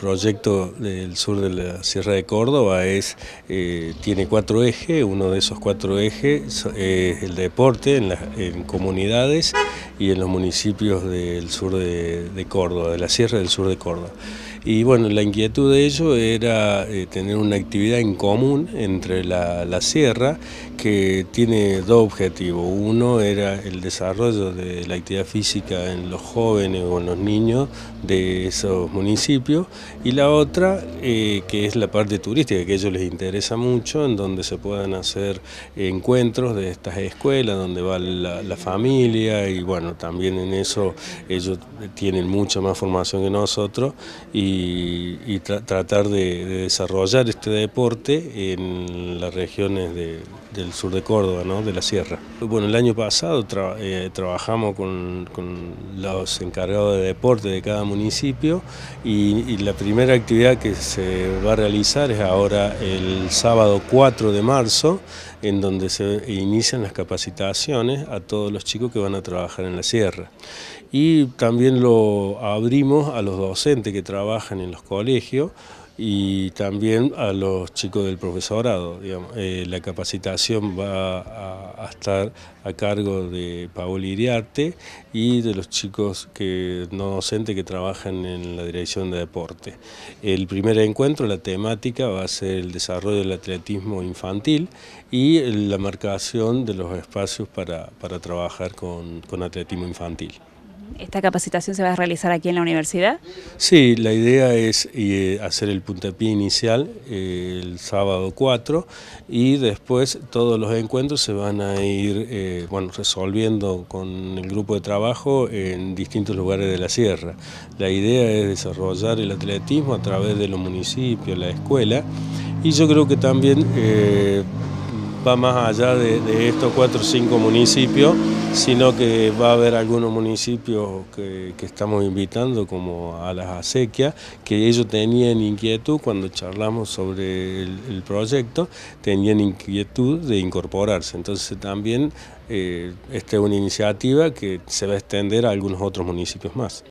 proyecto del sur de la Sierra de Córdoba es, eh, tiene cuatro ejes, uno de esos cuatro ejes es el deporte en, comunidades y en los municipios del sur de, Córdoba, de la Sierra del Sur de Córdoba. Y bueno, la inquietud de ello era eh, tener una actividad en común entre la sierra que tiene dos objetivos. Uno era el desarrollo de la actividad física en los jóvenes o en los niños de esos municipios y la otra eh, que es la parte turística, que a ellos les interesa mucho, en donde se puedan hacer encuentros de estas escuelas, donde va la, familia y bueno, también en eso ellos tienen mucha más formación que nosotros y, tratar de desarrollar este deporte en las regiones de del sur de Córdoba, ¿no? de la sierra. Bueno, el año pasado eh, trabajamos con, los encargados de deporte de cada municipio y, y, la primera actividad que se va a realizar es ahora el sábado 4 de marzo, en donde se inician las capacitaciones a todos los chicos que van a trabajar en la sierra. Y también lo abrimos a los docentes que trabajan en los colegios y también a los chicos del profesorado. Eh, la capacitación va a, estar a cargo de Paolo Iriarte y de los chicos no docentes que trabajan en la dirección de deporte. El primer encuentro, la temática, va a ser el desarrollo del atletismo infantil y la marcación de los espacios para, trabajar con atletismo infantil. ¿Esta capacitación se va a realizar aquí en la universidad? Sí, la idea es eh, hacer el puntapié inicial eh, el sábado 4 y después todos los encuentros se van a ir eh, bueno, resolviendo con el grupo de trabajo en distintos lugares de la sierra. La idea es desarrollar el atletismo a través de los municipios, la escuela y yo creo que también va más allá de, estos cuatro o cinco municipios, sino que va a haber algunos municipios que, estamos invitando, como a las acequias, que ellos tenían inquietud cuando charlamos sobre el, proyecto, tenían inquietud de incorporarse. Entonces también eh, esta es una iniciativa que se va a extender a algunos otros municipios más.